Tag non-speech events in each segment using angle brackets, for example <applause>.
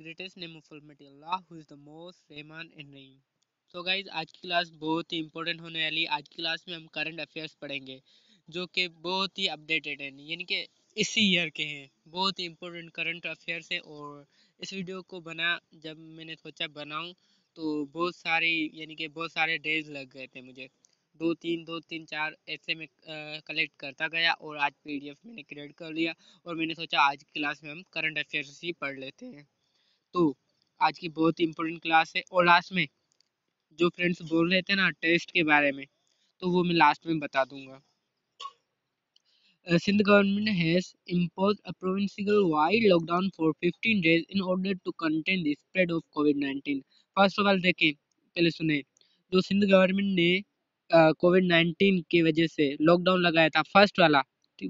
greatest name of Almighty Allah who is the most Rahman and Rahim तो guys आज की class बहुत ही इंपॉर्टेंट होने वाली आज की क्लास में हम करंट अफेयर्स पढ़ेंगे जो कि बहुत ही अपडेटेड हैं यानी कि इसी ईयर के हैं बहुत ही इंपॉर्टेंट करंट अफेयर्स हैं और इस वीडियो को बना जब मैंने सोचा बनाऊँ तो बहुत सारी यानी कि बहुत सारे डेज लग गए थे मुझे दो तीन दो तीन चार ऐसे में कलेक्ट करता गया और आज पीडीएफ मैंने क्रिएट कर लिया और मैंने सोचा आज की क्लास में हम करंट अफेयर्स ही पढ़ लेते हैं तो आज की बहुत ही इम्पोर्टेंट क्लास है और लास्ट में जो फ्रेंड्स बोल रहे थे ना टेस्ट के बारे में तो वो मैं लास्ट में बता दूंगा Sindh government has impose a provincial wide lockdown for 15 days in order to contain the spread of Covid 19 first of all देखें पहले सुने जो सिंध गवर्नमेंट ने कोविड uh, नाइन्टीन की वजह से लॉकडाउन लगाया था फर्स्ट वाला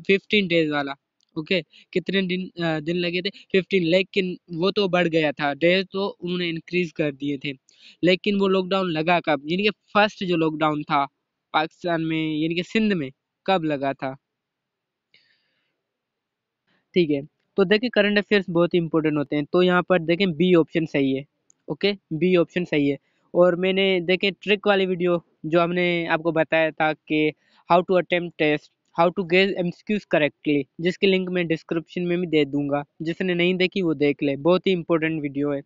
फिफ्टीन डेज वाला ओके कितने दिन दिन लगे थे फिफ्टीन लेकिन वो तो बढ़ गया था डे तो उन्होंने इंक्रीज कर दिए थे लेकिन वो लॉकडाउन लगा कब यानी कि फर्स्ट जो लॉकडाउन था पाकिस्तान में यानी कि सिंध में कब लगा था ठीक है तो देखिए करंट अफेयर्स बहुत ही इंपॉर्टेंट होते हैं तो यहाँ पर देखें बी ऑप्शन सही है ओके बी ऑप्शन सही है और मैंने देखें ट्रिक वाली वीडियो जो हमने आपको बताया था कि how to attempt test how to guess MCQs correctly जिसकी लिंक मैं डिस्क्रिप्शन में भी दे दूंगा जिसने नहीं देखी वो देख ले बहुत ही इंपॉर्टेंट वीडियो है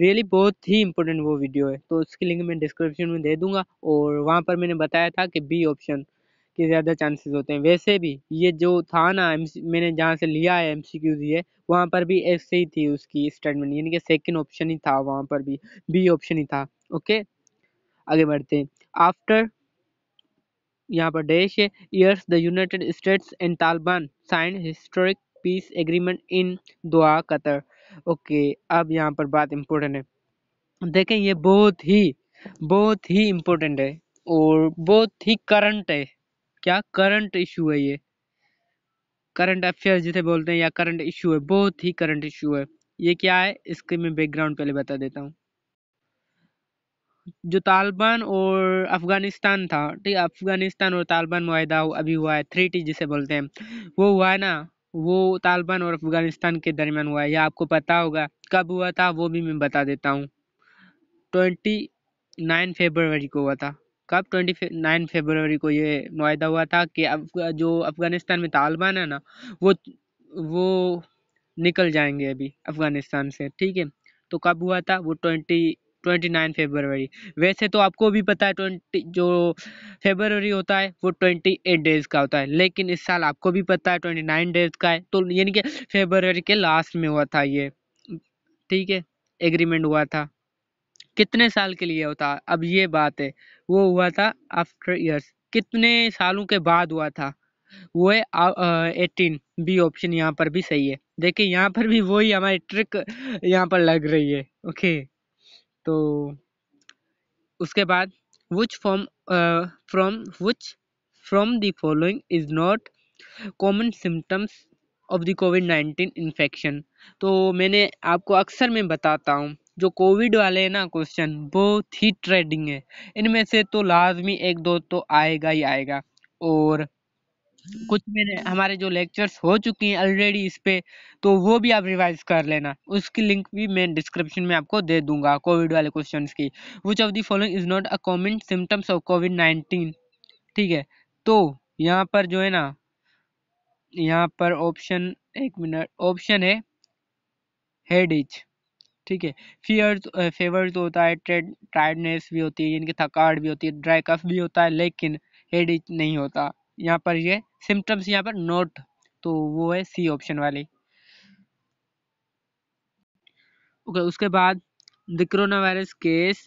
रियली बहुत ही इंपॉर्टेंट वो वीडियो है तो उसकी लिंक मैं डिस्क्रिप्शन में दे दूंगा और वहाँ पर मैंने बताया था कि बी ऑप्शन के ज़्यादा चांसेस होते हैं वैसे भी ये जो था ना मैंने जहाँ से लिया है एम सी क्यूज ये वहाँ पर भी ऐसे ही थी उसकी स्टेटमेंट यानी कि सेकेंड ऑप्शन ही था वहाँ पर भी बी ऑप्शन ही था ओके आगे बढ़ते हैं आफ्टर यहाँ पर डैश है years the United States and Taliban sign historic peace agreement in Doha Qatar okay अब यहाँ पर बात इम्पोर्टेंट है देखें ये बहुत ही बहुत ही इम्पोर्टेंट है और बहुत ही करंट है क्या करंट इशू है ये करंट अफेयर जिसे बोलते हैं या करंट इशू है बहुत ही करंट इशू है ये क्या है इसके मैं बैकग्राउंड पहले बता देता हूँ जो तालिबान और अफ़गानिस्तान था ठीक है अफ़गानिस्तान और तालिबान माहा अभी हुआ है थ्री टी जिसे बोलते हैं वो हुआ है ना वो तालिबान और अफ़गानिस्तान के दरमियान हुआ है यह आपको पता होगा कब हुआ था वो भी मैं बता देता हूँ ट्वेंटी नाइन फेबरवरी को हुआ था कब ट्वेंटी नाइन फेबरवरी को ये माहा हुआ था कि अब जो अफ़गानिस्तान में तालिबान है ना वो वो निकल जाएंगे अभी अफ़गानिस्तान से ठीक है तो कब हुआ था वो ट्वेंटी ट्वेंटी नाइन फेबरवरी वैसे तो आपको भी पता है ट्वेंटी जो फेबरवरी होता है वो ट्वेंटी एट डेज का होता है लेकिन इस साल आपको भी पता है ट्वेंटी नाइन डेज का है तो यानी कि फेबरवरी के लास्ट में हुआ था ये ठीक है एग्रीमेंट हुआ था कितने साल के लिए होता अब ये बात है वो हुआ था आफ्टर ईयर्स कितने सालों के बाद हुआ था वो है एटीन बी ऑप्शन यहाँ पर भी सही है देखिए यहाँ पर भी वही हमारी ट्रिक यहाँ पर लग रही है ओके तो उसके बाद which from from which from the following is not common symptoms of the Covid nineteen infection तो मैंने आपको अक्सर मैं बताता हूँ जो कोविड वाले हैं ना क्वेश्चन बहुत ही ट्रेडिंग है इनमें से तो लाजमी एक दो तो आएगा ही आएगा और कुछ मेरे हमारे जो लेक्चर्स हो चुकी हैं ऑलरेडी इस पे तो वो भी आप रिवाइज कर लेना उसकी लिंक भी मैं डिस्क्रिप्शन में आपको दे दूंगा कोविड वाले क्वेश्चंस की which of the following is not a common symptoms of Covid nineteen ठीक है तो यहाँ पर जो है ना यहाँ पर ऑप्शन एक मिनट ऑप्शन है हेड इच ठीक है फीवर फेवर uh, तो होता है ट्रेड टायर्डनेस भी होती है इनकी थकावट भी होती है ड्राई कफ भी होता है लेकिन हेड इच नहीं होता यहाँ पर ये सिम्टम्स यहाँ पर नोट तो वो है सी ऑप्शन वाले ओके उसके बाद द कोरोना वायरस केस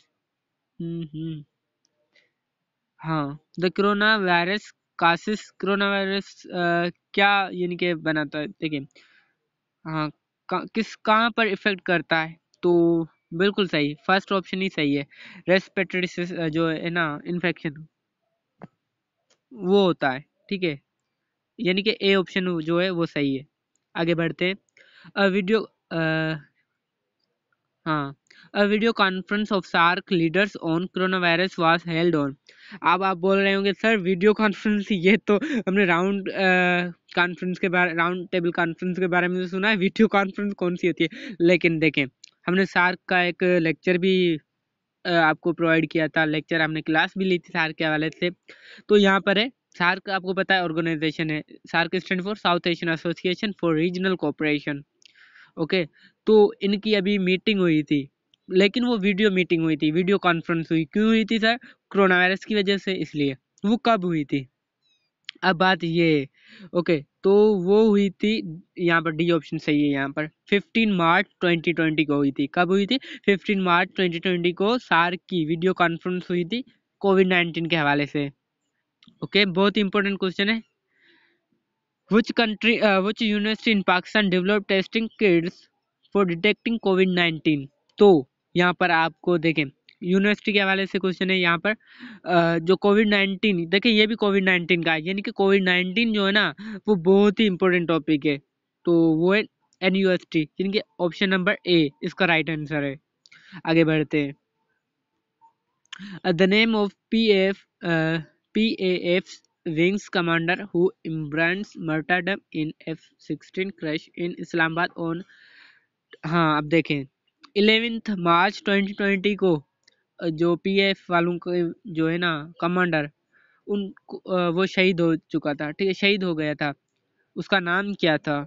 हाँ the corona coronavirus causes coronavirus क्या यानी के बनाता है देखिए हाँ किस कहाँ पर इफेक्ट करता है तो बिल्कुल सही फर्स्ट ऑप्शन ही सही है रेस्पेटरी जो है ना इन्फेक्शन वो होता है ठीक है यानी कि ए ऑप्शन जो है वो सही है आगे बढ़ते हैं वीडियो हाँ a video conference of SAARC leaders on corona virus was held on अब आप बोल रहे होंगे सर वीडियो कॉन्फ्रेंस ये तो हमने राउंड कॉन्फ्रेंस के बारे राउंड टेबल कॉन्फ्रेंस के बारे में तो सुना है वीडियो कॉन्फ्रेंस कौन सी होती है लेकिन देखें हमने सार्क का एक लेक्चर भी आपको प्रोवाइड किया था लेक्चर हमने क्लास भी ली थी सार्क के हवाले से तो यहाँ पर है सार्क आपको पता है ऑर्गेनाइजेशन है SAARC stand for South Asian Association for Regional Cooperation okay तो इनकी अभी मीटिंग हुई थी लेकिन वो वीडियो मीटिंग हुई थी वीडियो कॉन्फ्रेंस हुई क्यों हुई थी सर कोरोना वायरस की वजह से इसलिए वो कब हुई थी अब बात ये ओके तो वो हुई थी यहाँ पर डी ऑप्शन सही है यहाँ पर फिफ्टीन मार्च ट्वेंटी ट्वेंटी को हुई थी कब हुई थी फिफ्टीन मार्च ट्वेंटी ट्वेंटी को सार्क की वीडियो कॉन्फ्रेंस हुई थी कोविड नाइन्टीन के हवाले से ओके बहुत इंपॉर्टेंट क्वेश्चन है which country which university in Pakistan develop testing kits for detecting COVID covid तो यहाँ पर आपको देखें यूनिवर्सिटी के हवाले से क्वेश्चन है यहाँ पर uh, जो कोविड नाइन्टीन देखें ये भी कोविड नाइन्टीन का है यानी कि कोविड नाइन्टीन जो है ना वो बहुत ही इंपॉर्टेंट टॉपिक है तो वो है एन यू एस टी यानी कि ऑप्शन नंबर ए इसका राइट आंसर है आगे बढ़ते हैं the name of P F PAF's Wings commander who embraced martyrdom in F-16 crash in Islamabad on हाँ अब देखें इलेवेंथ मार्च 2020 को जो एफ वालों के जो है ना कमांडर उन वो शहीद हो चुका था ठीक है शहीद हो गया था उसका नाम क्या था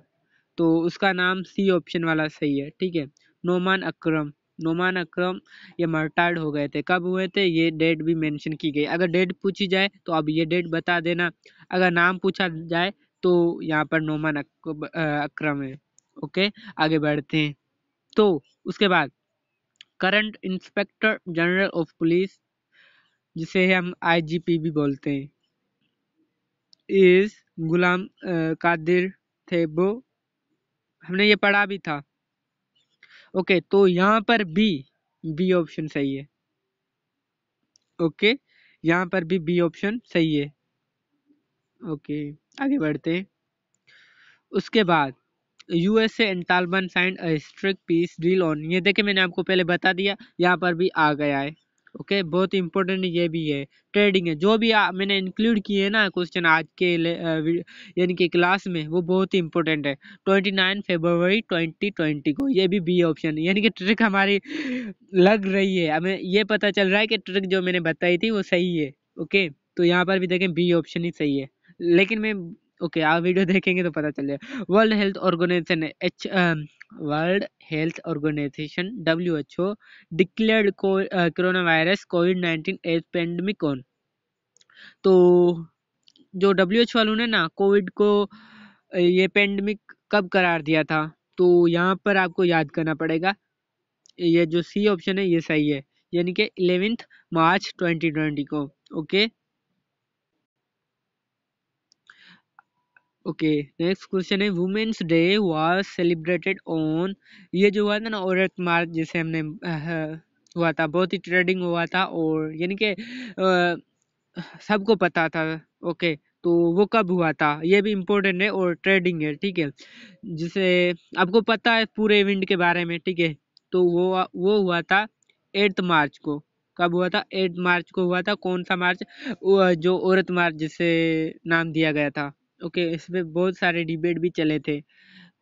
तो उसका नाम सी ऑप्शन वाला सही है ठीक है नोमान अक्रम नोमान अक्रम ये मर्टार्ड हो गए थे कब हुए थे ये डेट भी मेंशन की गई अगर डेट पूछी जाए तो अब ये डेट बता देना अगर नाम पूछा जाए तो यहाँ पर नोमान अक्रम है ओके आगे बढ़ते हैं तो उसके बाद current inspector general of police जिसे हम आईजीपी भी बोलते हैं इज गुलाम कादिर थे वो हमने ये पढ़ा भी था ओके तो यहाँ पर बी बी ऑप्शन सही है ओके यहाँ पर भी बी ऑप्शन सही है ओके आगे बढ़ते हैं उसके बाद USA and Taliban signed peace deal on ये देखे मैंने आपको पहले बता दिया यहाँ पर भी आ गया है ओके बहुत इंपॉर्टेंट ये भी है ट्रेडिंग है जो भी आ, मैंने इंक्लूड किए ना क्वेश्चन आज के यानी कि क्लास में वो बहुत ही इंपॉर्टेंट है twenty nine February twenty twenty को ये भी बी ऑप्शन यानी कि ट्रिक हमारी लग रही है हमें ये पता चल रहा है कि ट्रिक जो मैंने बताई थी वो सही है ओके तो यहाँ पर भी देखें बी ऑप्शन ही सही है लेकिन मैं ओके आप वीडियो देखेंगे तो पता चल जाए World Health Organization H World Health Organization W H O declared corona virus COVID nineteen as pandemic on तो जो डब्ल्यू एच वालों ने ना कोविड को ये पेंडेमिक कब करार दिया था तो यहाँ पर आपको याद करना पड़ेगा ये जो सी ऑप्शन है ये सही है यानी कि इलेवेंथ मार्च ट्वेंटी ट्वेंटी को ओके ओके नेक्स्ट क्वेश्चन है Women's Day was celebrated on ये जो हुआ था ना औरत मार्च जैसे हमने हुआ था बहुत ही ट्रेडिंग हुआ था और यानी कि सबको पता था ओके तो वो कब हुआ था ये भी इम्पोर्टेंट है और ट्रेडिंग है ठीक है जिसे आपको पता है पूरे इवेंट के बारे में ठीक है तो वो वो हुआ था एट्थ मार्च को कब हुआ था एट मार्च को हुआ था कौन सा मार्च जो औरत मार्च जिसे नाम दिया गया था ओके इसमें बहुत सारे डिबेट भी चले थे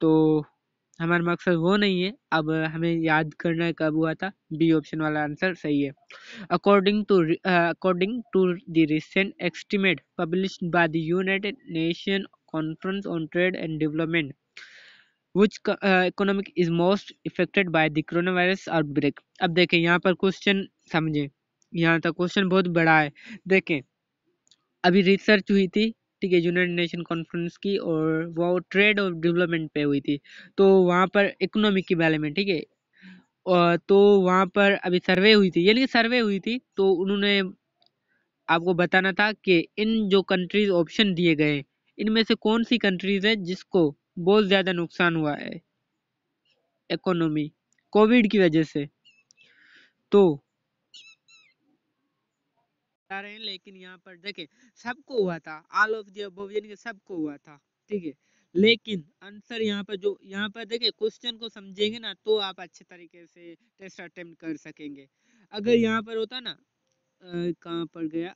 तो हमारा मकसद वो नहीं है अब हमें याद करना है कब हुआ था बी ऑप्शन वाला आंसर सही है according to according to the recent estimate publish by the United Nation Conference on Trade and Development which economic is most affected by the corona virus outbreak अब देखें यहाँ पर क्वेश्चन समझें यहाँ तक क्वेश्चन बहुत बड़ा है देखें अभी रिसर्च हुई थी ठीक है यूनाइटेड नेशन कॉन्फ्रेंस की और वो ट्रेड और डेवलपमेंट पे हुई थी तो वहाँ पर इकोनॉमिक के बारे में ठीक है तो वहाँ पर अभी सर्वे हुई थी यानी कि सर्वे हुई थी तो उन्होंने आपको बताना था कि इन जो कंट्रीज ऑप्शन दिए गए इनमें से कौन सी कंट्रीज है जिसको बहुत ज़्यादा नुकसान हुआ है इकोनॉमी कोविड की वजह से तो बता रहे हैं लेकिन यहाँ पर देखे सबको हुआ था ऑल ऑफ दी अबव सबको हुआ था ठीक है लेकिन आंसर यहाँ पर जो यहाँ पर देखे क्वेश्चन को समझेंगे ना तो आप अच्छे तरीके से टेस्ट अटेम्प्ट कर सकेंगे अगर यहाँ पर होता ना कहाँ पर गया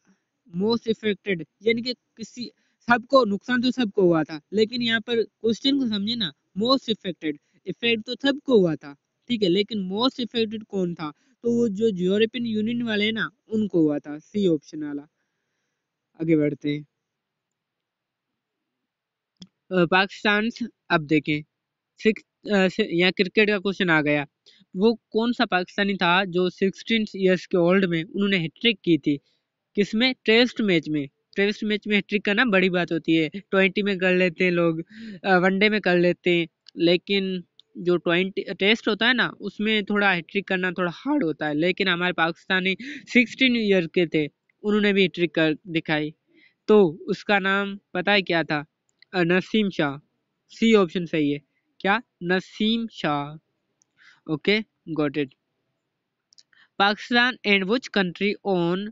मोस्ट इफेक्टेड यानी कि किसी सबको नुकसान तो सबको हुआ था लेकिन यहाँ पर क्वेश्चन को समझे ना मोस्ट इफेक्टेड इफेक्ट तो सबको हुआ था ठीक है लेकिन मोस्ट इफेक्टेड कौन था तो वो जो यूरोपियन यूनियन वाले ना उनको हुआ था सी ऑप्शन वाला आगे बढ़ते हैं पाकिस्तान अब देखें सिक्स यहाँ क्रिकेट का क्वेश्चन आ गया वो कौन सा पाकिस्तानी था जो सिक्सटीन ईयर्स के ओल्ड में उन्होंने हैट्रिक की थी किसमें टेस्ट मैच में टेस्ट मैच में हैट्रिक करना बड़ी बात होती है ट्वेंटी में कर लेते हैं लोग वनडे में कर लेते हैं लेकिन जो ट्वेंटी टेस्ट होता है ना उसमें थोड़ा हैट्रिक करना थोड़ा हार्ड होता है लेकिन हमारे पाकिस्तानी सिक्सटीन ईयर के थे उन्होंने भी हैट्रिक कर दिखाई तो उसका नाम पता है क्या था नसीम शाह सी ऑप्शन सही है क्या Naseem Shah okay got it Pakistan and which country on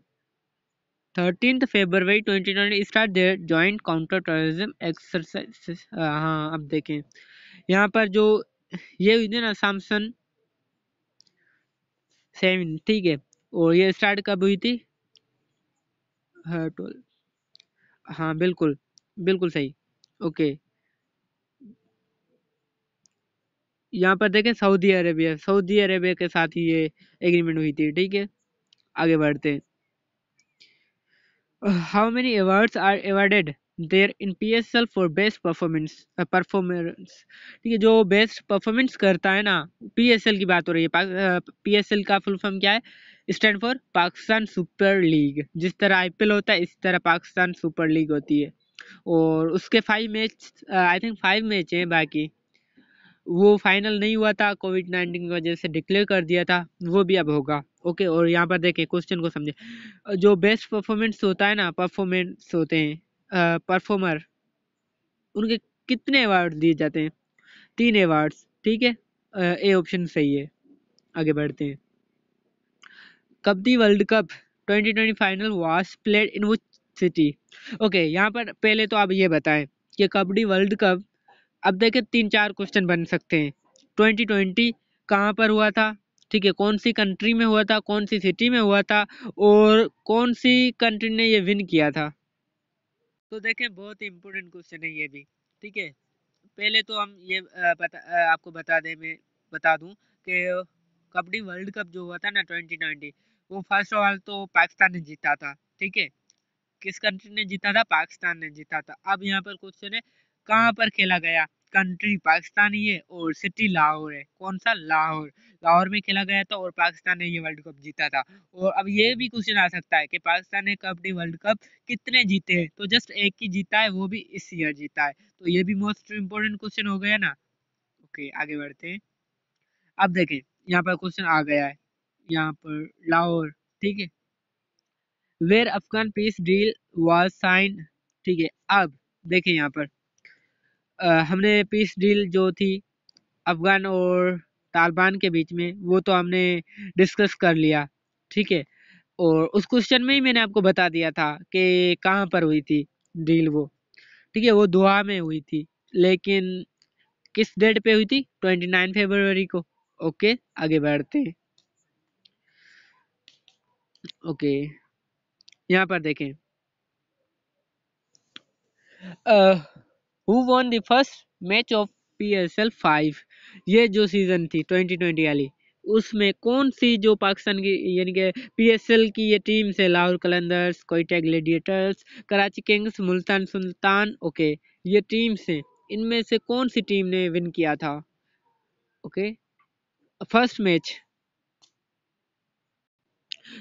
thirteen February twenty twenty start their joint counter terrorism exercise हाँ अब देखें यहाँ पर जो ये यूनियन असामसन सेवन ठीक है और ये स्टार्ट कब हुई थी हाँ ट्वेल्व हाँ बिल्कुल बिल्कुल सही ओके यहाँ पर देखें सऊदी अरेबिया सऊदी अरेबिया के साथ ही ये एग्रीमेंट हुई थी ठीक है आगे बढ़ते हैं how many awards are awarded there in P S L for best performance performance ठीक है जो बेस्ट परफॉर्मेंस करता है ना पी एस एल की बात हो रही है पी एस एल का फुल फॉर्म क्या है stand for Pakistan Super League जिस तरह आई पी एल होता है इस तरह पाकिस्तान सुपर लीग होती है और उसके five match I think five match हैं बाकी वो फाइनल नहीं हुआ था कोविड नाइन्टीन की वजह से डिक्लेयर कर दिया था वो भी अब होगा ओके और यहाँ पर देखें क्वेश्चन को समझे जो बेस्ट परफॉर्मेंस होता है ना परफॉर्मेंस होते हैं परफॉर्मर उनके कितने अवार्ड दिए जाते हैं तीन अवार्ड्स ठीक है ए ऑप्शन सही है आगे बढ़ते हैं kabaddi World Cup 2020 final was played in which city okay यहाँ पर पहले तो आप ये बताएं कि कबड्डी वर्ल्ड कप अब देखें तीन चार क्वेश्चन बन सकते हैं 2020 कहाँ पर हुआ था ठीक है कौन सी कंट्री में हुआ था कौन सी सिटी में हुआ था और कौन सी कंट्री ने ये विन किया था तो देखें बहुत इम्पोर्टेंट क्वेश्चन है ये भी ठीक है पहले तो हम ये बता, आपको बता दें मैं बता दूं कि कबड्डी वर्ल्ड कप जो हुआ था ना ट्वेंटी ट्वेंटी वो फर्स्ट ऑफ ऑल तो पाकिस्तान ने जीता था ठीक है किस कंट्री ने जीता था पाकिस्तान ने जीता था अब यहाँ पर क्वेश्चन है कहाँ पर खेला गया कंट्री पाकिस्तान ही है और सिटी लाहौर है कौन सा लाहौर लाहौर में खेला गया था और पाकिस्तान ने ये वर्ल्ड कप जीता था और अब ये भी क्वेश्चन आ सकता है कि पाकिस्तान ने कबड्डी वर्ल्ड कप कितने जीते हैं तो जस्ट एक ही जीता है वो भी इस ईयर जीता है तो ये भी मोस्ट इम्पोर्टेंट क्वेश्चन हो गया ना ओके आगे बढ़ते हैं अब देखें यहाँ पर क्वेश्चन आ गया है यहाँ पर लाहौर ठीक है where Afghan peace deal was sign ठीक है अब देखें यहाँ पर हमने पीस डील जो थी अफ़गान और तालिबान के बीच में वो तो हमने डिस्कस कर लिया ठीक है और उस क्वेश्चन में ही मैंने आपको बता दिया था कि कहाँ पर हुई थी डील वो ठीक है वो दुआ में हुई थी लेकिन किस डेट पे हुई थी ट्वेंटी नाइन फेबरवरी को ओके आगे बढ़ते हैं ओके यहाँ पर देखें ah, who won the first match of P S L five ये जो सीज़न थी ट्वेंटी ट्वेंटी वाली उसमें कौन सी जो पाकिस्तान की यानी कि एल की ये टीम से Lahore Qalandars Quetta Gladiators Karachi Kings Multan Sultan okay ये टीम से इनमें से कौन सी टीम ने विन किया था ओके फर्स्ट मैच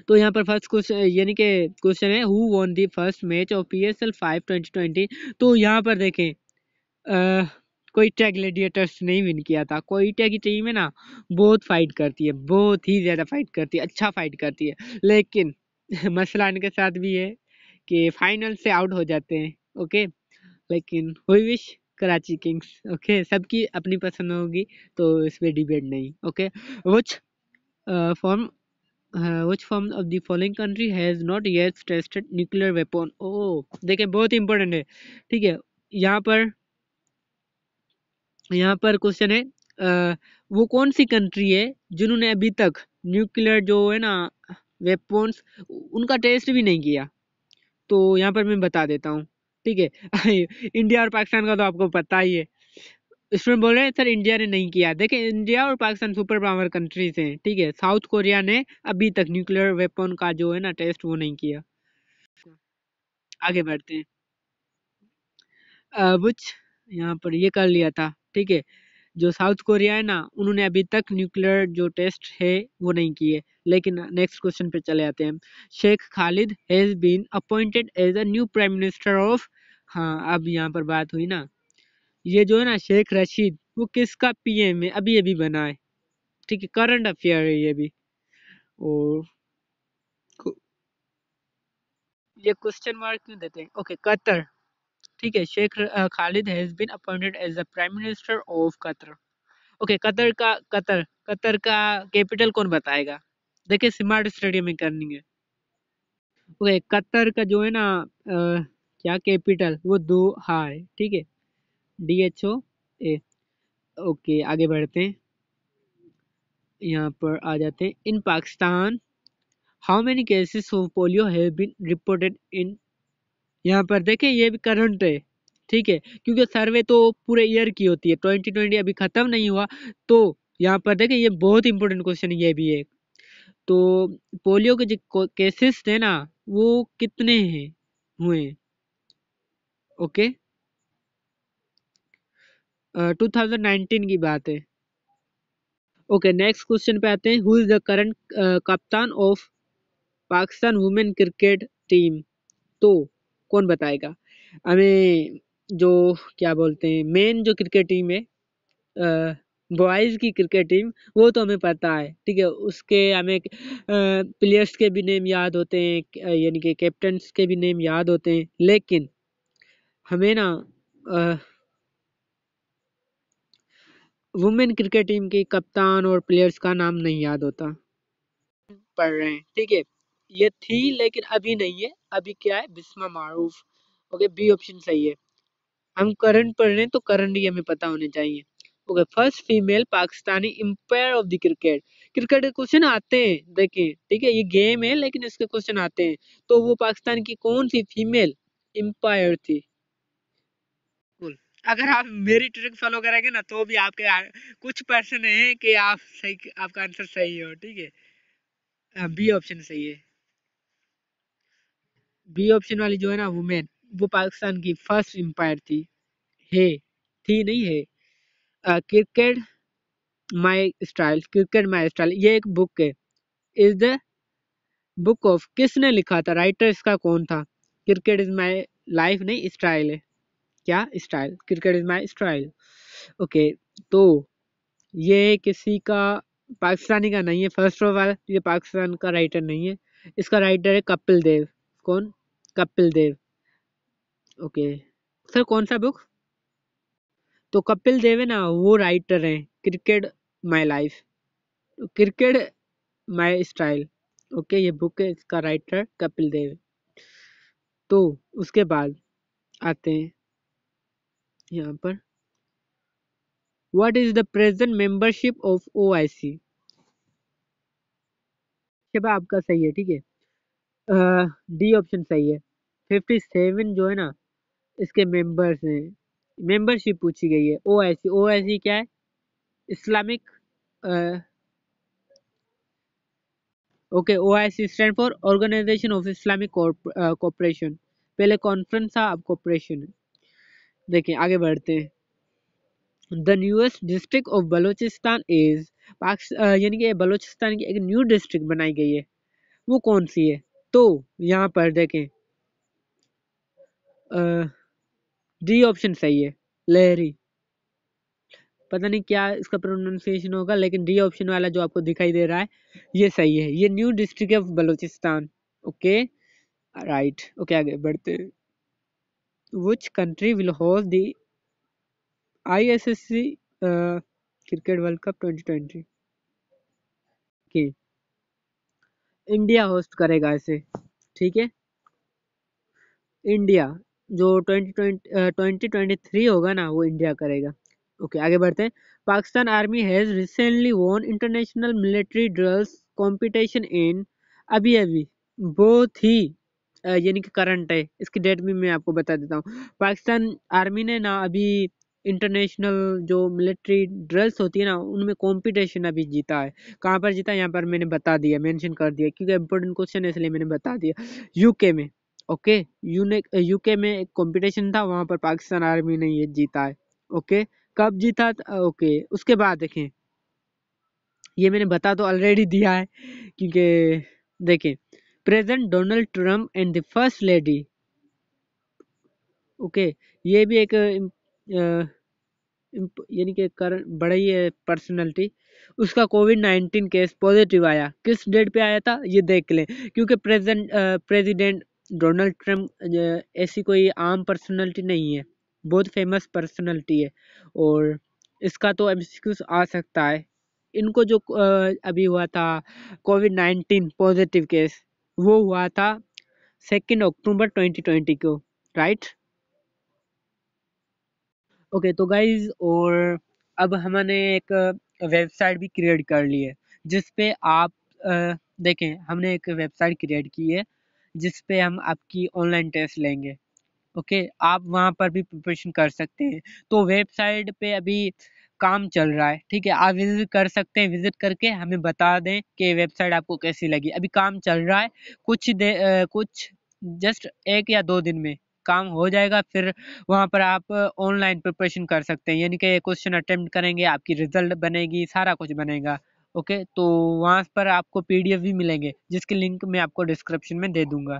तो यहाँ पर फर्स्ट क्वेश्चन यानी कि क्वेश्चन है who won the first match of P S L five twenty twenty तो यहाँ पर देखें कोई टैग नहीं विन किया था कोइटा की टीम है ना बहुत फाइट करती है बहुत ही ज़्यादा फाइट करती है अच्छा फाइट करती है लेकिन <laughs> मसला इनके साथ भी है कि फाइनल से आउट हो जाते हैं ओके लेकिन हुई विश कराची किंग्स ओके सबकी अपनी पसंद होगी तो इसमें डिबेट नहीं okay which form which form of the following country has not yet tested nuclear weapon ओ देखिए बहुत इंपॉर्टेंट है ठीक है यहाँ पर यहाँ पर क्वेश्चन है आ, वो कौन सी कंट्री है जिन्होंने अभी तक न्यूक्लियर जो है ना वेपन्स उनका टेस्ट भी नहीं किया तो यहाँ पर मैं बता देता हूँ ठीक है इंडिया <laughs> और पाकिस्तान का तो आपको पता ही है स्टूडेंट बोल रहे हैं सर इंडिया ने नहीं किया देखे इंडिया और पाकिस्तान सुपर पावर कंट्रीज हैं ठीक है साउथ कोरिया ने अभी तक न्यूक्लियर वेपन का जो है ना टेस्ट वो नहीं किया आगे बढ़ते हैं कुछ यहाँ पर ये कर लिया था ठीक है जो साउथ कोरिया है ना उन्होंने अभी तक न्यूक्लियर जो टेस्ट है वो नहीं किए लेकिन नेक्स्ट क्वेश्चन पे चले आते हैं Sheikh Khalid has been appointed as a new prime minister of हाँ अब यहाँ पर बात हुई ना ये जो है ना शेख रशीद वो किसका पीएम है अभी अभी बना है ठीक है करंट अफेयर है ये भी और ये क्वेश्चन मार्क क्यों देते हैं ओके कतर ठीक है Sheikh Khalid has been appointed as the prime minister of Qatar okay Qatar का कतर कतर का कैपिटल कौन बताएगा देखिए स्मार्ट स्टडी में करनी है ओके okay, कतर का जो है ना आ, क्या कैपिटल वो दो हा है ठीक है D H O A okay आगे बढ़ते हैं यहाँ पर आ जाते हैं in Pakistan how many cases of polio have been reported in यहाँ पर देखे ये भी करंट है ठीक है क्योंकि सर्वे तो पूरे ईयर की होती है ट्वेंटी ट्वेंटी अभी ख़त्म नहीं हुआ तो यहाँ पर देखे ये बहुत इंपॉर्टेंट क्वेश्चन ये भी है तो पोलियो के जो केसेस थे ना वो कितने हैं हुए ओके टू थाउजेंड नाइनटीन की बात है ओके नेक्स्ट क्वेश्चन पे आते हैं हु इज द करंट कप्तान of Pakistan women cricket team तो कौन बताएगा हमें जो क्या बोलते हैं मेन जो क्रिकेट टीम है बॉयज़ की क्रिकेट टीम वो तो हमें पता है ठीक है उसके हमें प्लेयर्स के भी नेम याद होते हैं यानी कि कैप्टन्स के भी नेम याद होते हैं लेकिन हमें ना वुमेन क्रिकेट टीम के कप्तान और प्लेयर्स का नाम नहीं याद होता पढ़ रहे हैं ठीक है ये थी लेकिन अभी नहीं है अभी क्या है Bisma Maroof okay B option सही है हम करंट पढ़ रहे हैं तो करंट ही हमें पता होने चाहिए okay first female Pakistani umpire of the cricket cricket के क्वेश्चन आते हैं देखिए ठीक है ये गेम है लेकिन इसके क्वेश्चन आते हैं तो वो पाकिस्तान की कौन सी फीमेल एम्पायर थी अगर आप मेरी ट्रिक फॉलो करेंगे ना तो भी आपके कुछ पर्सन हैं कि आप सही आपका आंसर सही हो ठीक है बी हाँ, ऑप्शन सही है बी ऑप्शन वाली जो है ना वुमेन वो पाकिस्तान की फर्स्ट एम्पायर थी है थी नहीं है cricket my style cricket my style ये एक बुक है इज द बुक ऑफ किसने लिखा था राइटर इसका कौन था क्रिकेट इज माई लाइफ नहीं स्टाइल है क्या style cricket is my style okay तो ये किसी का पाकिस्तानी का नहीं है फर्स्ट ऑफ ऑल ये पाकिस्तान का राइटर नहीं है इसका राइटर है कपिल देव कौन कपिल देव ओके सर कौन सा बुक तो कपिल देव है ना वो राइटर हैं cricket my life cricket my style okay ये बुक है इसका राइटर कपिल देव तो उसके बाद आते हैं यहाँ पर what is the present membership of O I C आपका सही है ठीक है डी ऑप्शन सही है फिफ्टी सेवन जो है ना इसके मेंबर्स हैं मेंबरशिप पूछी गई है ओ I C O I C क्या है Islamic okay O I C stand for Organization of Islamic Cooperation पहले कॉन्फ्रेंस था अब कॉपरेशन देखिए आगे बढ़ते हैं the newest district of Balochistan is यानी कि बलोचिस्तान की एक न्यू डिस्ट्रिक्ट बनाई गई है वो कौन सी है तो यहाँ पर देखें डी ऑप्शन सही है लहरी पता नहीं क्या इसका प्रोनाउंसिएशन होगा लेकिन डी ऑप्शन वाला जो आपको दिखाई दे रहा है ये सही है ये new district of Balochistan okay right okay आगे बढ़ते which country will host the ISSC cricket World Cup 2020 okay India host करेगा इसे ठीक है इंडिया जो twenty twenty twenty twenty three होगा ना वो इंडिया करेगा ओके okay, आगे बढ़ते हैं Pakistan army has recently won international military drills competition in अभी अभी बहुत ही यानी कि करंट है इसकी डेट भी मैं आपको बता देता हूँ पाकिस्तान आर्मी ने ना अभी इंटरनेशनल जो मिलिट्री ड्रिल्स होती है ना उनमें कंपटीशन अभी जीता है कहाँ पर जीता है यहाँ पर मैंने बता दिया मेंशन कर दिया क्योंकि इंपॉर्टेंट क्वेश्चन है इसलिए मैंने बता दिया यूके में ओके यूने यूके में एक कंपटीशन था वहाँ पर पाकिस्तान आर्मी ने ये जीता है ओके कब जीता ओके उसके बाद देखें ये मैंने बता तो ऑलरेडी दिया है क्योंकि देखें president Donald Trump and the first lady okay ये भी एक यानी कि बड़ा ही है पर्सनैलिटी उसका कोविड नाइन्टीन केस पॉजिटिव आया किस डेट पे आया था ये देख लें क्योंकि प्रेजेंट प्रेसिडेंट डोनाल्ड ट्रम्प ऐसी कोई आम पर्सनालिटी नहीं है बहुत फेमस पर्सनालिटी है और इसका तो एक्सक्यूज आ सकता है इनको जो अभी हुआ था कोविड नाइन्टीन पॉजिटिव केस वो हुआ था सेकेंड अक्टूबर ट्वेंटी ट्वेंटी को राइट ओके तो गाइज और अब हमने एक वेबसाइट भी क्रिएट कर ली है जिसपे आप देखें हमने एक वेबसाइट क्रिएट की है जिस पे हम आपकी ऑनलाइन टेस्ट लेंगे ओके आप वहाँ पर भी प्रिपरेशन कर सकते हैं तो वेबसाइट पे अभी काम चल रहा है ठीक है आप विजिट कर सकते हैं विजिट करके हमें बता दें कि वेबसाइट आपको कैसी लगी अभी काम चल रहा है कुछ दे आ, कुछ जस्ट एक या दो दिन में काम हो जाएगा फिर वहाँ पर आप ऑनलाइन प्रिपरेशन कर सकते हैं यानी कि क्वेश्चन अटेम्प्ट करेंगे आपकी रिजल्ट बनेगी सारा कुछ बनेगा ओके तो वहाँ पर आपको पीडीएफ भी मिलेंगे जिसके लिंक मैं आपको डिस्क्रिप्शन में दे दूंगा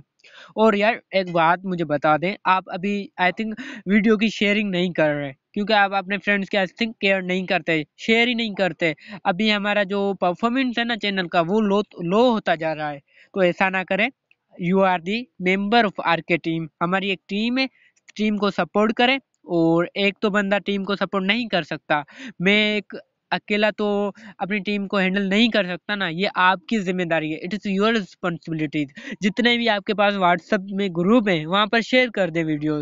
और यार एक बात मुझे बता दें आप अभी आई थिंक वीडियो की शेयरिंग नहीं कर रहे क्योंकि आप अपने फ्रेंड्स के आई थिंक केयर नहीं करते शेयर ही नहीं करते अभी हमारा जो परफॉर्मेंस है ना चैनल का वो लो लो होता जा रहा है तो ऐसा ना करें you are the member of R K team हमारी एक टीम है टीम को सपोर्ट करें और एक तो बंदा टीम को सपोर्ट नहीं कर सकता मैं एक अकेला तो अपनी टीम को हैंडल नहीं कर सकता ना ये आपकी जिम्मेदारी है इट इज़ योर रिस्पॉन्सिबिलिटीज जितने भी आपके पास व्हाट्सअप में ग्रुप हैं वहाँ पर शेयर कर दें वीडियो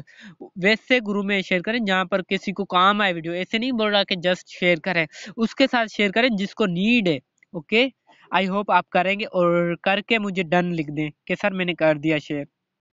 वैसे ग्रुप में शेयर करें जहाँ पर किसी को काम आए वीडियो ऐसे नहीं बोल रहा कि जस्ट शेयर करें उसके साथ शेयर करें जिसको नीड है ओके आई होप आप करेंगे और करके मुझे डन लिख दें कि सर मैंने कर दिया शेयर